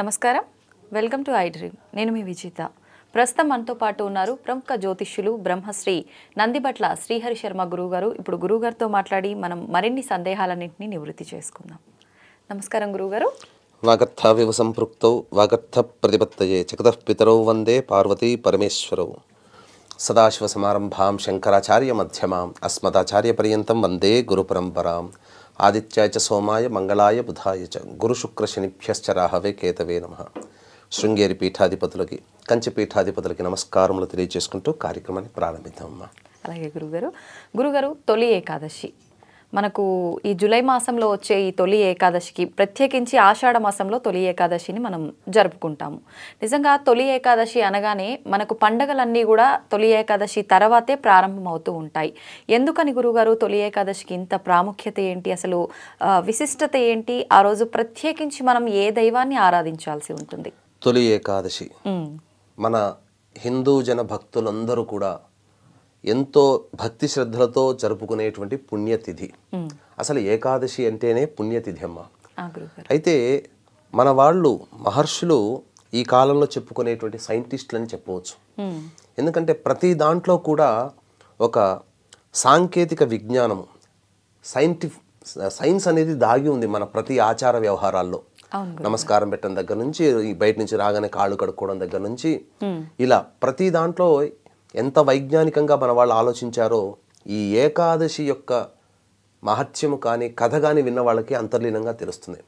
నమస్కారం welcome to I dream నేను మీ విజేత ప్రస్తుతం మనతో పాటు ఉన్నారు ప్రముఖ జ్యోతిష్యులు బ్రహ్మశ్రీ నందిబట్ల శ్రీహరి శర్మ గురువుగారు ఇప్పుడు గురువుగారితో మాట్లాడి మనం మరిన్ని సందేహాలన్నింటినీ నివృత్తి చేసుకుందాం నమస్కారం గురువుగారు వాగర్థావివ సంపృక్తౌ వాగర్థ ప్రతిపత్తయే జగతః పితరౌ వందే పార్వతీ పరమేశ్వరౌ సదాశివ సమారంభాం శంకరాచార్య మధ్యమాం అస్మదాచార్య పర్యంతం వందే గురు పరంపరాం ఆదిత్యాయ చ సోమాయ మంగళాయ బుధాయ చ గురు శుక్ర శనిభ్యశ్చ రాహవే కేతవే నమ శృంగేరి పీఠాధిపతులకి కంచి పీఠాధిపతులకి నమస్కారములు తెలియజేసుకుంటూ కార్యక్రమాన్ని ప్రారంభిద్దామమ్మా అలాగే గురుగారు గురుగారు తొలి ఏకాదశి మనకు ఈ జూలై మాసంలో వచ్చే ఈ తొలి ఏకాదశికి ప్రత్యేకించి ఆషాఢ మాసంలో తొలి ఏకాదశిని మనం జరుపుకుంటాము నిజంగా తొలి ఏకాదశి అనగానే మనకు పండగలన్నీ కూడా తొలి ఏకాదశి తర్వాతే ప్రారంభమవుతూ ఉంటాయి ఎందుకని గురుగారు తొలి ఏకాదశికి ఇంత ప్రాముఖ్యత ఏంటి అసలు విశిష్టత ఏంటి ఆ రోజు ప్రత్యేకించి మనం ఏ దైవాన్ని ఆరాధించాల్సి ఉంటుంది తొలి ఏకాదశి మన హిందూ జన భక్తులందరూ కూడా ఎంతో భక్తి శ్రద్ధలతో జరుపుకునేటువంటి పుణ్యతిథి అసలు ఏకాదశి అంటేనే పుణ్యతిథి అమ్మ అయితే మన వాళ్ళు మహర్షులు ఈ కాలంలో చెప్పుకునేటువంటి సైంటిస్టులు అని చెప్పవచ్చు ఎందుకంటే ప్రతి దాంట్లో కూడా ఒక సాంకేతిక విజ్ఞానము సైంటిఫ్ సైన్స్ అనేది దాగి ఉంది మన ప్రతి ఆచార వ్యవహారాల్లో నమస్కారం పెట్టడం దగ్గర నుంచి బయట నుంచి రాగానే కాళ్ళు కడుక్కోవడం దగ్గర నుంచి ఇలా ప్రతి దాంట్లో ఎంత వైజ్ఞానికంగా మన వాళ్ళు ఆలోచించారో ఈ ఏకాదశి యొక్క మహత్యము కానీ కథ కానీ విన్న వాళ్ళకి అంతర్లీనంగా తెలుస్తుంది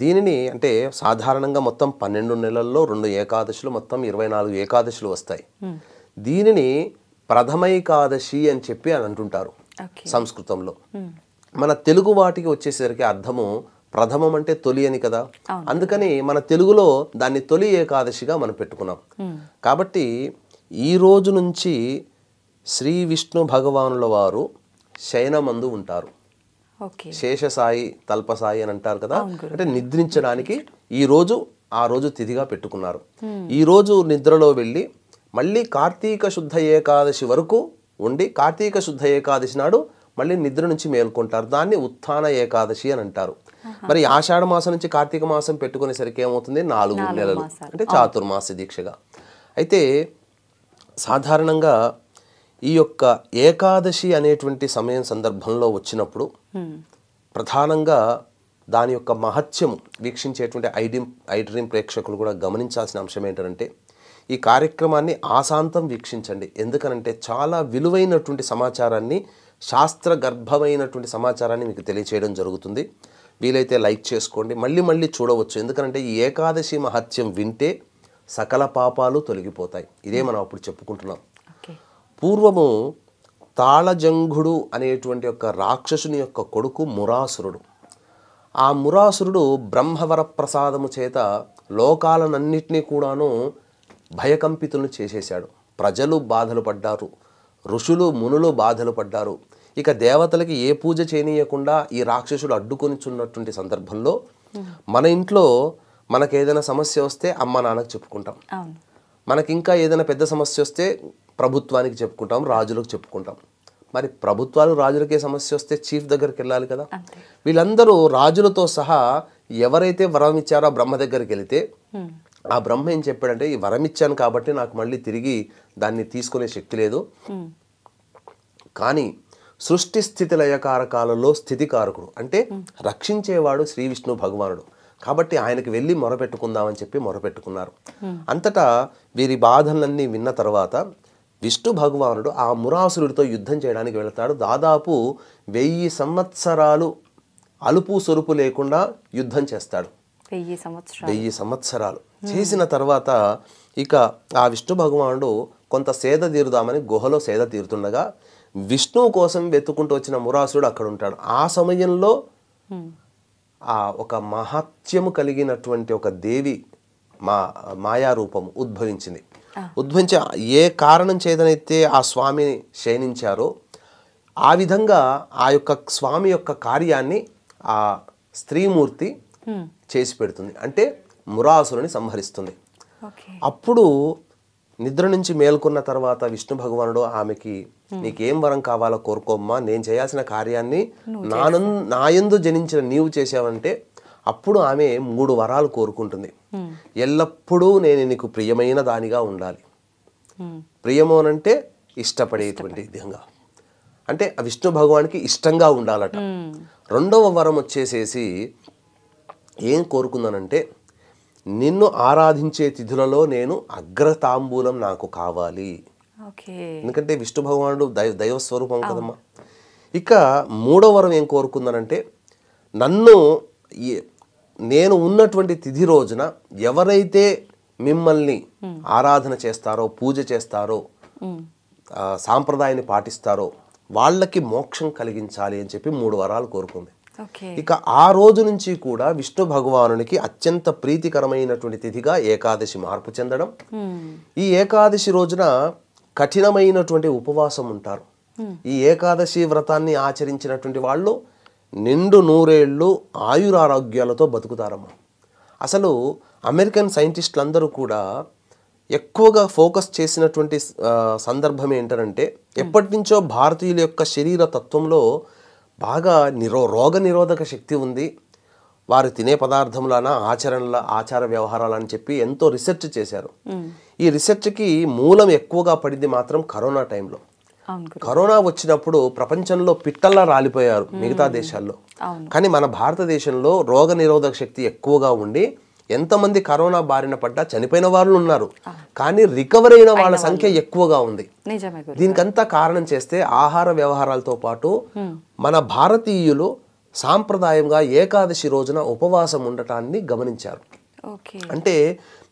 దీనిని అంటే సాధారణంగా మొత్తం పన్నెండు నెలల్లో రెండు ఏకాదశులు మొత్తం ఇరవై నాలుగు ఏకాదశులు వస్తాయి దీనిని ప్రథమైకాదశి అని చెప్పి అని అంటుంటారు సంస్కృతంలో మన తెలుగు వాటికి వచ్చేసరికి అర్థము ప్రథమం అంటే తొలి అని కదా అందుకని మన తెలుగులో దాన్ని తొలి ఏకాదశిగా మనం పెట్టుకున్నాం కాబట్టి ఈ రోజు నుంచి శ్రీ విష్ణు భగవానుల వారు శయనమందు ఉంటారు శేషసాయి తల్పసాయి అని అంటారు కదా అంటే నిద్రించడానికి ఈ రోజు ఆ రోజు తిథిగా పెట్టుకున్నారు ఈ రోజు నిద్రలో వెళ్ళి మళ్ళీ కార్తీక శుద్ధ ఏకాదశి వరకు ఉండి కార్తీక శుద్ధ ఏకాదశి నాడు మళ్ళీ నిద్ర నుంచి మేల్కొంటారు దాన్ని ఉత్థాన ఏకాదశి అని అంటారు మరి ఆషాఢ మాసం నుంచి కార్తీక మాసం పెట్టుకునేసరికి ఏమవుతుంది నాలుగు నెలలు అంటే చాతుర్మాస దీక్షగా అయితే సాధారణంగా ఈ యొక్క ఏకాదశి అనేటువంటి సమయం సందర్భంలో వచ్చినప్పుడు ప్రధానంగా దాని యొక్క మహత్యం వీక్షించేటువంటి ఐడిం ఐడ్రీమ్ ప్రేక్షకులు కూడా గమనించాల్సిన అంశం ఏంటంటే ఈ కార్యక్రమాన్ని ఆశాంతం వీక్షించండి ఎందుకనంటే చాలా విలువైనటువంటి సమాచారాన్ని శాస్త్ర గర్భమైనటువంటి సమాచారాన్ని మీకు తెలియచేయడం జరుగుతుంది వీలైతే లైక్ చేసుకోండి మళ్ళీ మళ్ళీ చూడవచ్చు ఎందుకంటే ఈ ఏకాదశి మహత్యం వింటే సకల పాపాలు తొలగిపోతాయి ఇదే మనం అప్పుడు చెప్పుకుంటున్నాం పూర్వము తాళజంఘుడు అనేటువంటి యొక్క రాక్షసుని యొక్క కొడుకు మురాసురుడు ఆ మురాసురుడు బ్రహ్మవర ప్రసాదము చేత లోకాలనన్నిటినీ కూడాను భయకంపితులను చేసేశాడు ప్రజలు బాధలు పడ్డారు ఋషులు మునులు బాధలు పడ్డారు ఇక దేవతలకి ఏ పూజ చేయనీయకుండా ఈ రాక్షసుడు అడ్డుకొనిచున్నటువంటి సందర్భంలో మన ఇంట్లో మనకు ఏదైనా సమస్య వస్తే అమ్మ నాన్నకు చెప్పుకుంటాం మనకి ఇంకా ఏదైనా పెద్ద సమస్య వస్తే ప్రభుత్వానికి చెప్పుకుంటాం రాజులకు చెప్పుకుంటాం మరి ప్రభుత్వాలు రాజులకే సమస్య వస్తే చీఫ్ దగ్గరికి వెళ్ళాలి కదా వీళ్ళందరూ రాజులతో సహా ఎవరైతే వరం ఇచ్చారో బ్రహ్మ దగ్గరికి వెళితే ఆ బ్రహ్మ ఏం చెప్పాడంటే ఈ వరం ఇచ్చాను కాబట్టి నాకు మళ్ళీ తిరిగి దాన్ని తీసుకునే శక్తి లేదు కానీ సృష్టి స్థితి లయకారకాలలో స్థితికారకుడు అంటే రక్షించేవాడు శ్రీ విష్ణు భగవానుడు కాబట్టి ఆయనకి వెళ్ళి మొరపెట్టుకుందామని చెప్పి మొరపెట్టుకున్నారు అంతటా వీరి బాధలన్నీ విన్న తర్వాత విష్ణు భగవానుడు ఆ మురాసురుడితో యుద్ధం చేయడానికి వెళతాడు దాదాపు వెయ్యి సంవత్సరాలు అలుపు సొరుపు లేకుండా యుద్ధం చేస్తాడు వెయ్యి సంవత్సరాలు వెయ్యి సంవత్సరాలు చేసిన తర్వాత ఇక ఆ విష్ణు భగవానుడు కొంత సేద తీరుదామని గుహలో సేద తీరుతుండగా విష్ణువు కోసం వెతుకుంటూ వచ్చిన మురాసుడు అక్కడ ఉంటాడు ఆ సమయంలో ఆ ఒక మహత్యము కలిగినటువంటి ఒక దేవి మా మాయారూపము ఉద్భవించింది ఉద్భవించి ఏ కారణం చేతనైతే ఆ స్వామిని శయనించారో ఆ విధంగా ఆ యొక్క స్వామి యొక్క కార్యాన్ని ఆ స్త్రీమూర్తి చేసి పెడుతుంది అంటే మురాసురుని సంహరిస్తుంది అప్పుడు నిద్ర నుంచి మేల్కొన్న తర్వాత విష్ణు భగవానుడు ఆమెకి నీకేం వరం కావాలో కోరుకోమ్మా నేను చేయాల్సిన కార్యాన్ని నానం నాయందు జనించిన నీవు చేసావంటే అప్పుడు ఆమె మూడు వరాలు కోరుకుంటుంది ఎల్లప్పుడూ నేను నీకు ప్రియమైన దానిగా ఉండాలి అనంటే ఇష్టపడేటువంటి విధంగా అంటే విష్ణు భగవానికి ఇష్టంగా ఉండాలట రెండవ వరం వచ్చేసేసి ఏం కోరుకుందనంటే నిన్ను ఆరాధించే తిథులలో నేను అగ్రతాంబూలం నాకు కావాలి ఎందుకంటే విష్ణు భగవానుడు దైవ దైవస్వరూపం కదమ్మా ఇక మూడో వరం ఏం కోరుకుందనంటే నన్ను నేను ఉన్నటువంటి తిథి రోజున ఎవరైతే మిమ్మల్ని ఆరాధన చేస్తారో పూజ చేస్తారో సాంప్రదాయాన్ని పాటిస్తారో వాళ్ళకి మోక్షం కలిగించాలి అని చెప్పి మూడు వరాలు కోరుకుంది ఇక ఆ రోజు నుంచి కూడా విష్ణు భగవానునికి అత్యంత ప్రీతికరమైనటువంటి తిథిగా ఏకాదశి మార్పు చెందడం hmm. ఈ ఏకాదశి రోజున కఠినమైనటువంటి ఉపవాసం ఉంటారు hmm. ఈ ఏకాదశి వ్రతాన్ని ఆచరించినటువంటి వాళ్ళు నిండు నూరేళ్ళు ఆయురారోగ్యాలతో బతుకుతారమ్మా అసలు అమెరికన్ సైంటిస్టులందరూ కూడా ఎక్కువగా ఫోకస్ చేసినటువంటి సందర్భం ఏంటంటే hmm. ఎప్పటి నుంచో భారతీయుల యొక్క శరీర తత్వంలో బాగా నిరో రోగ నిరోధక శక్తి ఉంది వారు తినే పదార్థములన ఆచరణల ఆచార వ్యవహారాలని చెప్పి ఎంతో రీసెర్చ్ చేశారు ఈ రీసెర్చ్కి మూలం ఎక్కువగా పడింది మాత్రం కరోనా టైంలో కరోనా వచ్చినప్పుడు ప్రపంచంలో పిట్టల్లా రాలిపోయారు మిగతా దేశాల్లో కానీ మన భారతదేశంలో రోగ నిరోధక శక్తి ఎక్కువగా ఉండి ఎంతమంది కరోనా బారిన పడ్డా చనిపోయిన వాళ్ళు ఉన్నారు కానీ రికవర్ అయిన వాళ్ళ సంఖ్య ఎక్కువగా ఉంది దీనికంతా కారణం చేస్తే ఆహార వ్యవహారాలతో పాటు మన భారతీయులు సాంప్రదాయంగా ఏకాదశి రోజున ఉపవాసం ఉండటాన్ని గమనించారు అంటే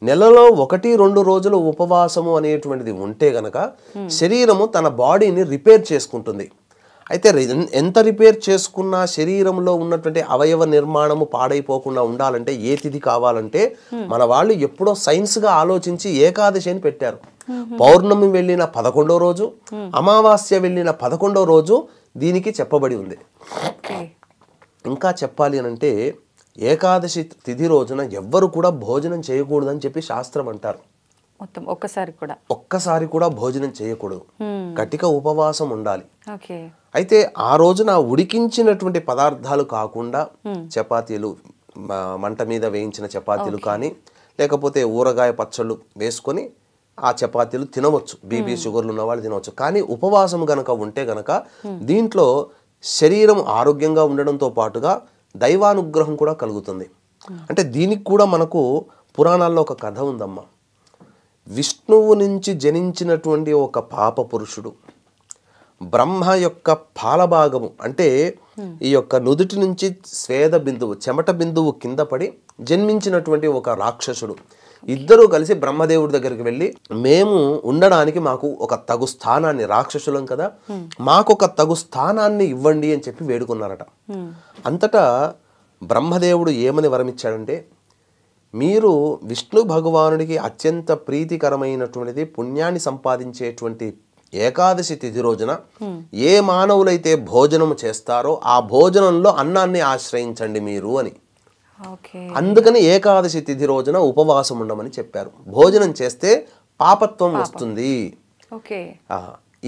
నెలలో ఒకటి రెండు రోజులు ఉపవాసము అనేటువంటిది ఉంటే గనక శరీరము తన బాడీని రిపేర్ చేసుకుంటుంది అయితే ఎంత రిపేర్ చేసుకున్నా శరీరంలో ఉన్నటువంటి అవయవ నిర్మాణము పాడైపోకుండా ఉండాలంటే ఏ తిథి కావాలంటే మన వాళ్ళు ఎప్పుడో సైన్స్గా ఆలోచించి ఏకాదశి అని పెట్టారు పౌర్ణమి వెళ్ళిన పదకొండో రోజు అమావాస్య వెళ్ళిన పదకొండో రోజు దీనికి చెప్పబడి ఉంది ఇంకా చెప్పాలి అంటే ఏకాదశి తిథి రోజున ఎవ్వరు కూడా భోజనం చేయకూడదని చెప్పి శాస్త్రం అంటారు మొత్తం ఒక్కసారి కూడా ఒక్కసారి కూడా భోజనం చేయకూడదు కటిక ఉపవాసం ఉండాలి అయితే ఆ రోజున ఉడికించినటువంటి పదార్థాలు కాకుండా చపాతీలు మంట మీద వేయించిన చపాతీలు కానీ లేకపోతే ఊరగాయ పచ్చళ్ళు వేసుకొని ఆ చపాతీలు తినవచ్చు బీబీ షుగర్లు ఉన్న వాళ్ళు తినవచ్చు కానీ ఉపవాసం గనక ఉంటే గనక దీంట్లో శరీరం ఆరోగ్యంగా ఉండడంతో పాటుగా దైవానుగ్రహం కూడా కలుగుతుంది అంటే దీనికి కూడా మనకు పురాణాల్లో ఒక కథ ఉందమ్మా విష్ణువు నుంచి జనించినటువంటి ఒక పాప పురుషుడు బ్రహ్మ యొక్క పాలభాగము అంటే ఈ యొక్క నుదుటి నుంచి స్వేద బిందువు చెమట బిందువు కింద పడి జన్మించినటువంటి ఒక రాక్షసుడు ఇద్దరూ కలిసి బ్రహ్మదేవుడి దగ్గరికి వెళ్ళి మేము ఉండడానికి మాకు ఒక తగు స్థానాన్ని రాక్షసులం కదా మాకు ఒక తగు స్థానాన్ని ఇవ్వండి అని చెప్పి వేడుకున్నారట అంతటా బ్రహ్మదేవుడు ఏమని వరమిచ్చాడంటే మీరు విష్ణు భగవానుడికి అత్యంత ప్రీతికరమైనటువంటిది పుణ్యాన్ని సంపాదించేటువంటి ఏకాదశి తిథి రోజున ఏ మానవులైతే భోజనం చేస్తారో ఆ భోజనంలో అన్నాన్ని ఆశ్రయించండి మీరు అని అందుకని ఏకాదశి తిథి రోజున ఉపవాసం ఉండమని చెప్పారు భోజనం చేస్తే పాపత్వం వస్తుంది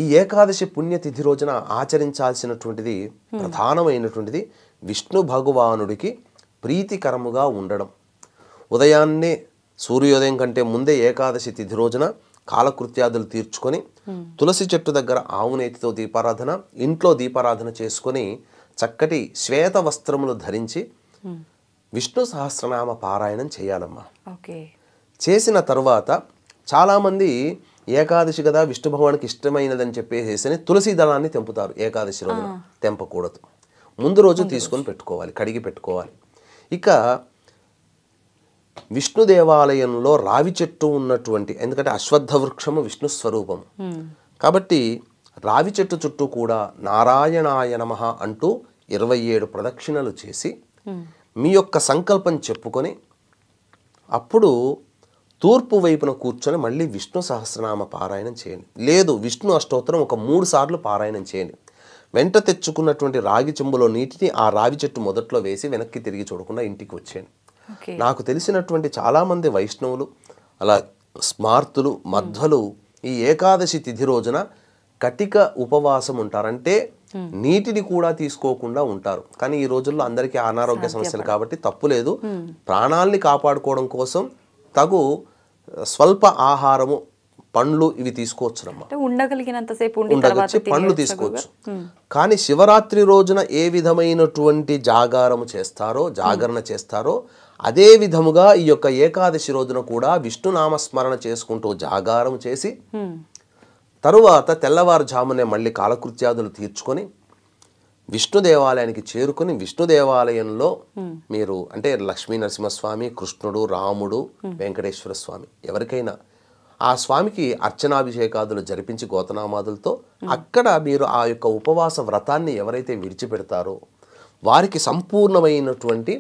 ఈ ఏకాదశి పుణ్యతిథి రోజున ఆచరించాల్సినటువంటిది ప్రధానమైనటువంటిది విష్ణు భగవానుడికి ప్రీతికరముగా ఉండడం ఉదయాన్నే సూర్యోదయం కంటే ముందే ఏకాదశి తిథి రోజున కాలకృత్యాదులు తీర్చుకొని తులసి చెట్టు దగ్గర ఆవునేతితో దీపారాధన ఇంట్లో దీపారాధన చేసుకుని చక్కటి శ్వేత వస్త్రములు ధరించి విష్ణు సహస్రనామ పారాయణం చేయాలమ్మా చేసిన తర్వాత చాలామంది ఏకాదశి కదా విష్ణు భగవానికి ఇష్టమైనదని చెప్పేసేసి తులసి దళాన్ని తెంపుతారు ఏకాదశి రోజున తెంపకూడదు ముందు రోజు తీసుకొని పెట్టుకోవాలి కడిగి పెట్టుకోవాలి ఇక విష్ణు దేవాలయంలో రావి చెట్టు ఉన్నటువంటి ఎందుకంటే అశ్వత్థ వృక్షము విష్ణు స్వరూపం కాబట్టి రావి చెట్టు చుట్టూ కూడా నారాయణాయ నమ అంటూ ఇరవై ఏడు ప్రదక్షిణలు చేసి మీ యొక్క సంకల్పం చెప్పుకొని అప్పుడు తూర్పు వైపున కూర్చొని మళ్ళీ విష్ణు సహస్రనామ పారాయణం చేయండి లేదు విష్ణు అష్టోత్తరం ఒక మూడు సార్లు పారాయణం చేయండి వెంట తెచ్చుకున్నటువంటి రాగి చెంబులో నీటిని ఆ రావి చెట్టు మొదట్లో వేసి వెనక్కి తిరిగి చూడకుండా ఇంటికి వచ్చేయండి నాకు తెలిసినటువంటి చాలామంది వైష్ణవులు అలా స్మార్తులు మధ్వలు ఈ ఏకాదశి తిథి రోజున కటిక ఉపవాసం ఉంటారంటే నీటిని కూడా తీసుకోకుండా ఉంటారు కానీ ఈ రోజుల్లో అందరికీ అనారోగ్య సమస్యలు కాబట్టి తప్పు లేదు ప్రాణాల్ని కాపాడుకోవడం కోసం తగు స్వల్ప ఆహారము పండ్లు ఇవి తీసుకోవచ్చు పండ్లు తీసుకోవచ్చు కానీ శివరాత్రి రోజున ఏ విధమైనటువంటి జాగారము చేస్తారో జాగరణ చేస్తారో అదే విధముగా ఈ యొక్క ఏకాదశి రోజున కూడా విష్ణునామస్మరణ చేసుకుంటూ జాగారం చేసి తరువాత తెల్లవారుజామునే మళ్ళీ కాలకృత్యాదులు తీర్చుకొని విష్ణు దేవాలయానికి చేరుకుని విష్ణు దేవాలయంలో మీరు అంటే లక్ష్మీ నరసింహస్వామి కృష్ణుడు రాముడు వెంకటేశ్వర స్వామి ఎవరికైనా ఆ స్వామికి అర్చనాభిషేకాదులు జరిపించి గోతనామాదులతో అక్కడ మీరు ఆ యొక్క ఉపవాస వ్రతాన్ని ఎవరైతే విడిచిపెడతారో వారికి సంపూర్ణమైనటువంటి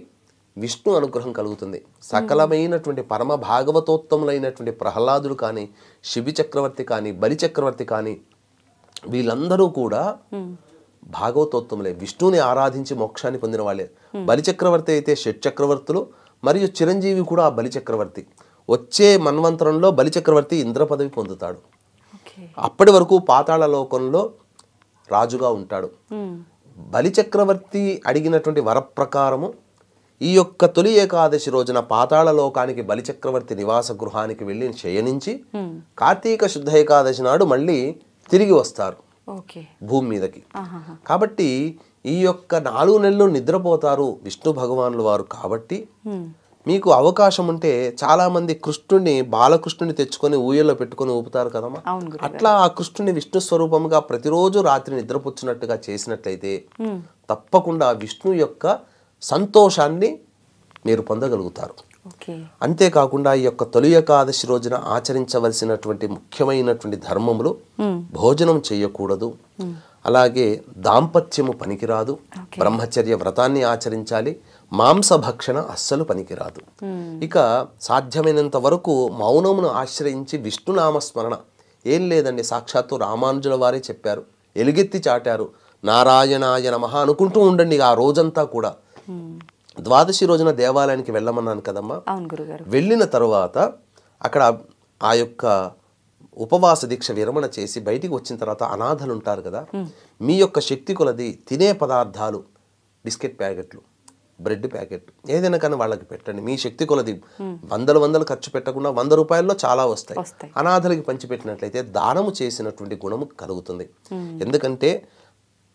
విష్ణు అనుగ్రహం కలుగుతుంది సకలమైనటువంటి పరమ భాగవతోత్తములైనటువంటి ప్రహ్లాదుడు కానీ శిబి చక్రవర్తి కానీ బలి చక్రవర్తి కానీ వీళ్ళందరూ కూడా భాగవతోత్తములే విష్ణుని ఆరాధించి మోక్షాన్ని పొందిన వాళ్ళే బలి చక్రవర్తి అయితే షట్ చక్రవర్తులు మరియు చిరంజీవి కూడా ఆ బలి చక్రవర్తి వచ్చే మన్వంతరంలో బలి చక్రవర్తి ఇంద్ర పదవి పొందుతాడు అప్పటి వరకు పాతాళ లోకంలో రాజుగా ఉంటాడు బలి చక్రవర్తి అడిగినటువంటి వరప్రకారము ఈ యొక్క తొలి ఏకాదశి రోజున పాతాళ లోకానికి బలిచక్రవర్తి నివాస గృహానికి వెళ్ళి శయనించి కార్తీక శుద్ధ ఏకాదశి నాడు మళ్ళీ తిరిగి వస్తారు భూమి మీదకి కాబట్టి ఈ యొక్క నాలుగు నెలలు నిద్రపోతారు విష్ణు భగవానుల వారు కాబట్టి మీకు అవకాశం ఉంటే చాలా మంది కృష్ణుడిని బాలకృష్ణుని తెచ్చుకొని ఊయల్లో పెట్టుకొని ఊపుతారు కదమ్మా అట్లా ఆ కృష్ణుని విష్ణు స్వరూపంగా ప్రతిరోజు రాత్రి నిద్రపుచ్చినట్టుగా చేసినట్లయితే తప్పకుండా విష్ణు యొక్క సంతోషాన్ని మీరు పొందగలుగుతారు అంతేకాకుండా ఈ యొక్క తొలి ఏకాదశి రోజున ఆచరించవలసినటువంటి ముఖ్యమైనటువంటి ధర్మములు hmm. భోజనం చేయకూడదు hmm. అలాగే దాంపత్యము పనికిరాదు బ్రహ్మచర్య వ్రతాన్ని ఆచరించాలి మాంసభక్షణ అస్సలు పనికిరాదు hmm. ఇక సాధ్యమైనంత వరకు మౌనమును ఆశ్రయించి విష్ణునామస్మరణ ఏం లేదండి సాక్షాత్తు రామానుజుల వారే చెప్పారు ఎలుగెత్తి చాటారు నారాయణాయ నమ అనుకుంటూ ఉండండి ఆ రోజంతా కూడా ద్వాదశి రోజున దేవాలయానికి వెళ్ళమన్నాను కదమ్మా వెళ్ళిన తర్వాత అక్కడ ఆ యొక్క ఉపవాస దీక్ష విరమణ చేసి బయటికి వచ్చిన తర్వాత అనాథలు ఉంటారు కదా మీ యొక్క శక్తి కొలది తినే పదార్థాలు బిస్కెట్ ప్యాకెట్లు బ్రెడ్ ప్యాకెట్ ఏదైనా కానీ వాళ్ళకి పెట్టండి మీ శక్తి కొలది వందలు వందలు ఖర్చు పెట్టకుండా వంద రూపాయల్లో చాలా వస్తాయి అనాథలకి పంచిపెట్టినట్లయితే దానము చేసినటువంటి గుణము కలుగుతుంది ఎందుకంటే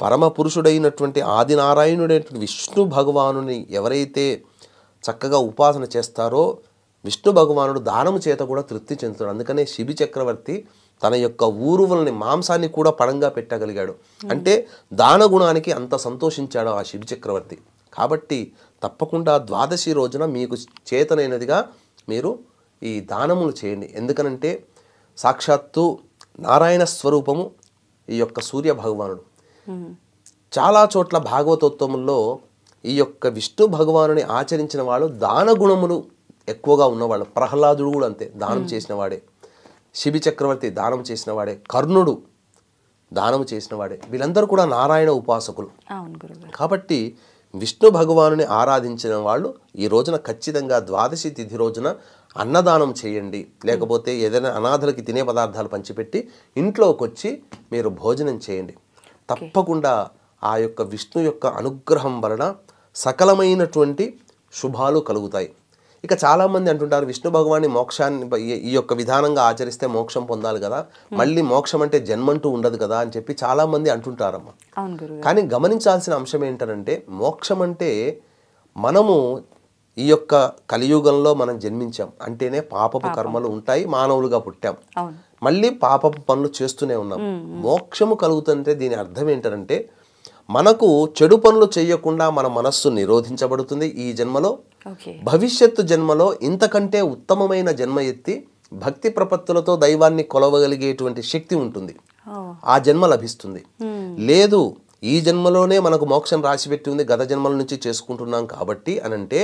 పరమ పురుషుడైనటువంటి ఆదినారాయణుడైనటువంటి విష్ణు భగవాను ఎవరైతే చక్కగా ఉపాసన చేస్తారో విష్ణు భగవానుడు దానం చేత కూడా తృప్తి చెందుతాడు అందుకనే శిబి చక్రవర్తి తన యొక్క ఊరువులని మాంసాన్ని కూడా పడంగా పెట్టగలిగాడు అంటే దాన గుణానికి అంత సంతోషించాడు ఆ శిబి చక్రవర్తి కాబట్టి తప్పకుండా ద్వాదశి రోజున మీకు చేతనైనదిగా మీరు ఈ దానములు చేయండి ఎందుకనంటే సాక్షాత్తు నారాయణ స్వరూపము ఈ యొక్క సూర్య భగవానుడు చాలా చోట్ల భాగవతోత్తముల్లో ఈ యొక్క విష్ణు భగవానుని ఆచరించిన వాళ్ళు దాన గుణములు ఎక్కువగా ఉన్నవాళ్ళు ప్రహ్లాదుడు కూడా అంతే దానం చేసినవాడే శిబి చక్రవర్తి దానం చేసినవాడే కర్ణుడు దానం వాడే వీళ్ళందరూ కూడా నారాయణ ఉపాసకులు కాబట్టి విష్ణు భగవానుని ఆరాధించిన వాళ్ళు ఈ రోజున ఖచ్చితంగా ద్వాదశి తిథి రోజున అన్నదానం చేయండి లేకపోతే ఏదైనా అనాథలకి తినే పదార్థాలు పంచిపెట్టి ఇంట్లోకి వచ్చి మీరు భోజనం చేయండి తప్పకుండా ఆ యొక్క విష్ణు యొక్క అనుగ్రహం వలన సకలమైనటువంటి శుభాలు కలుగుతాయి ఇక చాలామంది అంటుంటారు విష్ణు భగవాన్ని మోక్షాన్ని ఈ యొక్క విధానంగా ఆచరిస్తే మోక్షం పొందాలి కదా మళ్ళీ మోక్షం అంటే జన్మంటూ ఉండదు కదా అని చెప్పి చాలామంది అంటుంటారమ్మ కానీ గమనించాల్సిన అంశం ఏంటంటే మోక్షం అంటే మనము ఈ యొక్క కలియుగంలో మనం జన్మించాం అంటేనే పాపపు కర్మలు ఉంటాయి మానవులుగా పుట్టాం మళ్ళీ పాపపు పనులు చేస్తూనే ఉన్నాం మోక్షము కలుగుతుంటే దీని అర్థం ఏంటంటే మనకు చెడు పనులు చేయకుండా మన మనస్సు నిరోధించబడుతుంది ఈ జన్మలో భవిష్యత్తు జన్మలో ఇంతకంటే ఉత్తమమైన జన్మ ఎత్తి భక్తి ప్రపత్తులతో దైవాన్ని కొలవగలిగేటువంటి శక్తి ఉంటుంది ఆ జన్మ లభిస్తుంది లేదు ఈ జన్మలోనే మనకు మోక్షం రాసిపెట్టి ఉంది గత జన్మల నుంచి చేసుకుంటున్నాం కాబట్టి అనంటే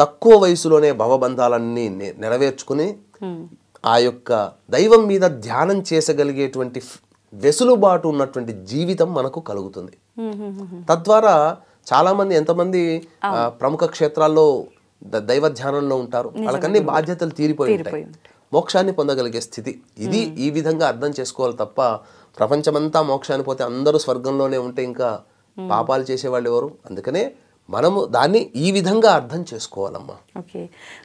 తక్కువ వయసులోనే భవబంధాలన్నీ నెరవేర్చుకుని ఆ యొక్క దైవం మీద ధ్యానం చేసగలిగేటువంటి వెసులుబాటు ఉన్నటువంటి జీవితం మనకు కలుగుతుంది తద్వారా చాలామంది ఎంతమంది ప్రముఖ క్షేత్రాల్లో దైవ ధ్యానంలో ఉంటారు వాళ్ళకన్నీ బాధ్యతలు తీరిపోయి ఉంటాయి మోక్షాన్ని పొందగలిగే స్థితి ఇది ఈ విధంగా అర్థం చేసుకోవాలి తప్ప ప్రపంచమంతా మోక్షాన్ని పోతే అందరూ స్వర్గంలోనే ఉంటే ఇంకా పాపాలు చేసేవాళ్ళు ఎవరు అందుకనే మనము దాన్ని ఈ విధంగా అర్థం చేసుకోవాలమ్మా ఓకే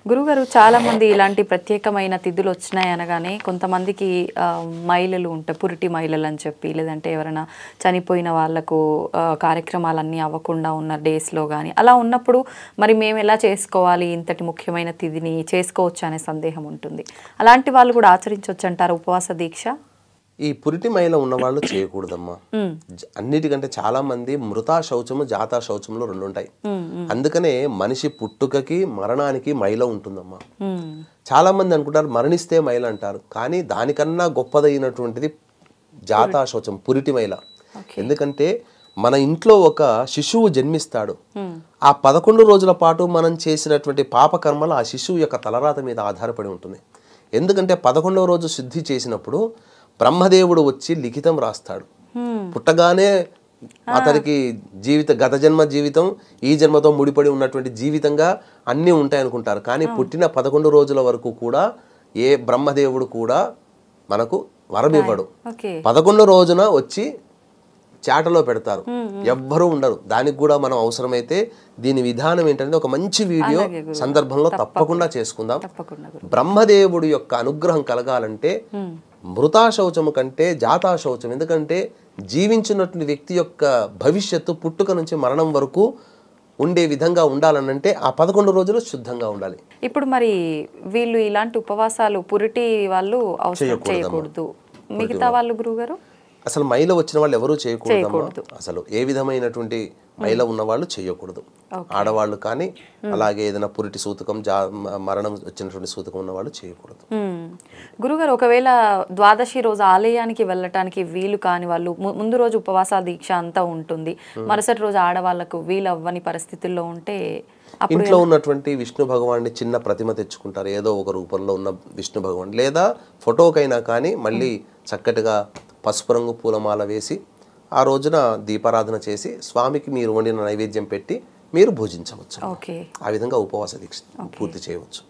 గురుగారు చాలామంది ఇలాంటి ప్రత్యేకమైన తిథులు వచ్చినాయి అనగానే కొంతమందికి మైలలు ఉంటాయి పురిటి మైలలు అని చెప్పి లేదంటే ఎవరైనా చనిపోయిన వాళ్ళకు కార్యక్రమాలన్నీ అవ్వకుండా ఉన్న డేస్లో కానీ అలా ఉన్నప్పుడు మరి మేము ఎలా చేసుకోవాలి ఇంతటి ముఖ్యమైన తిథిని చేసుకోవచ్చు అనే సందేహం ఉంటుంది అలాంటి వాళ్ళు కూడా ఆచరించవచ్చు అంటారు ఉపవాస దీక్ష ఈ పురిటి మైల ఉన్నవాళ్ళు చేయకూడదమ్మా అన్నిటికంటే చాలా మంది మృతా శౌచము జాతా శౌచములు రెండు ఉంటాయి అందుకనే మనిషి పుట్టుకకి మరణానికి మైల ఉంటుందమ్మా చాలా మంది అనుకుంటారు మరణిస్తే మైల అంటారు కానీ దానికన్నా గొప్పదైనటువంటిది జాతా శౌచం పురిటి మైల ఎందుకంటే మన ఇంట్లో ఒక శిశువు జన్మిస్తాడు ఆ పదకొండు రోజుల పాటు మనం చేసినటువంటి పాపకర్మలు ఆ శిశువు యొక్క తలరాత మీద ఆధారపడి ఉంటుంది ఎందుకంటే పదకొండవ రోజు శుద్ధి చేసినప్పుడు బ్రహ్మదేవుడు వచ్చి లిఖితం రాస్తాడు పుట్టగానే అతనికి జీవిత గత జన్మ జీవితం ఈ జన్మతో ముడిపడి ఉన్నటువంటి జీవితంగా అన్నీ ఉంటాయనుకుంటారు కానీ పుట్టిన పదకొండు రోజుల వరకు కూడా ఏ బ్రహ్మదేవుడు కూడా మనకు వరమివ్వడు పదకొండు రోజున వచ్చి చాటలో పెడతారు ఎవ్వరూ ఉండరు దానికి కూడా మనం అవసరమైతే దీని విధానం ఏంటంటే ఒక మంచి వీడియో సందర్భంలో తప్పకుండా చేసుకుందాం బ్రహ్మదేవుడు యొక్క అనుగ్రహం కలగాలంటే మృతా శౌచము కంటే జాతా శౌచం ఎందుకంటే జీవించినటువంటి వ్యక్తి యొక్క భవిష్యత్తు పుట్టుక నుంచి మరణం వరకు ఉండే విధంగా ఉండాలనంటే ఆ పదకొండు రోజులు శుద్ధంగా ఉండాలి ఇప్పుడు మరి వీళ్ళు ఇలాంటి ఉపవాసాలు పురిటి వాళ్ళు చేయకూడదు మిగతా వాళ్ళు గురువు గారు అసలు మైల వచ్చిన వాళ్ళు ఎవరూ చేయకూడదు అసలు ఏ విధమైనటువంటి మైల ఉన్న వాళ్ళు చేయకూడదు ఆడవాళ్ళు కానీ అలాగే ఏదైనా పురిటి సూతకం జా మరణం వచ్చినటువంటి సూతకం ఉన్న వాళ్ళు చేయకూడదు గురుగారు ఒకవేళ ద్వాదశి రోజు ఆలయానికి వెళ్ళటానికి వీలు కాని వాళ్ళు ముందు రోజు ఉపవాస దీక్ష అంతా ఉంటుంది మరుసటి రోజు ఆడవాళ్లకు వీలు అవ్వని పరిస్థితుల్లో ఉంటే ఇంట్లో ఉన్నటువంటి విష్ణు భగవాన్ని చిన్న ప్రతిమ తెచ్చుకుంటారు ఏదో ఒక రూపంలో ఉన్న విష్ణు భగవాన్ లేదా ఫోటోకైనా కానీ మళ్ళీ చక్కటిగా పసుపు రంగు పూలమాల వేసి ఆ రోజున దీపారాధన చేసి స్వామికి మీరు వండిన నైవేద్యం పెట్టి మీరు ఓకే ఆ విధంగా ఉపవాస దీక్ష పూర్తి చేయవచ్చు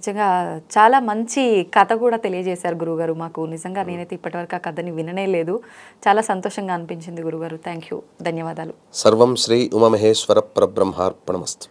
నిజంగా చాలా మంచి కథ కూడా తెలియజేశారు గురుగారు మాకు నిజంగా నేనైతే ఇప్పటివరకు ఆ కథని విననే లేదు చాలా సంతోషంగా అనిపించింది గురుగారు థ్యాంక్ యూ ధన్యవాదాలు సర్వం శ్రీ ఉమమహేశ్వర పరబ్రహ్మార్పణమస్తు